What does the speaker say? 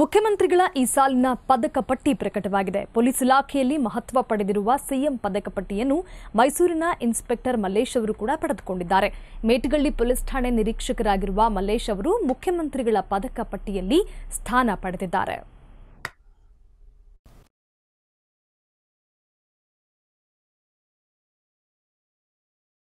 ಮುಖ್ಯಮಂತ್ರಿಗಳ ಈ ಸಾಲಿನ ಪದಕ ಪಟ್ಟಿ ಪ್ರಕಟವಾಗಿದೆ ಪೊಲೀಸ್ ಇಲಾಖೆಯಲ್ಲಿ ಮಹತ್ವ ಪಡೆದಿರುವ ಸಿಎಂ ಪದಕ ಪಟ್ಟಿಯನ್ನು ಮೈಸೂರಿನ ಇನ್ಸ್ಪೆಕ್ಟರ್ ಮಲ್ಲೇಶ್ ಅವರು ಕೂಡ ಪಡೆದುಕೊಂಡಿದ್ದಾರೆ ಮೇಟಗಳ್ಳಿ ಪೊಲೀಸ್ ಠಾಣೆ ನಿರೀಕ್ಷಕರಾಗಿರುವ ಮಲ್ಲೇಶ್ ಅವರು ಮುಖ್ಯಮಂತ್ರಿಗಳ ಪದಕ ಪಟ್ಟಿಯಲ್ಲಿ ಸ್ಥಾನ ಪಡೆದಿದ್ದಾರೆ